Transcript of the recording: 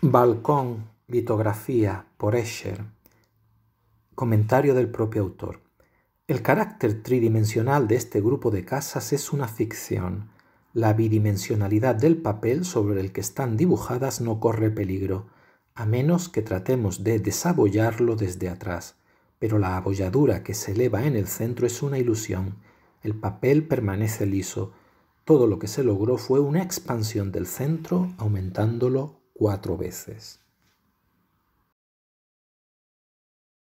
Balcón, litografía por Escher. Comentario del propio autor. El carácter tridimensional de este grupo de casas es una ficción. La bidimensionalidad del papel sobre el que están dibujadas no corre peligro, a menos que tratemos de desabollarlo desde atrás. Pero la abolladura que se eleva en el centro es una ilusión. El papel permanece liso. Todo lo que se logró fue una expansión del centro aumentándolo cuatro veces.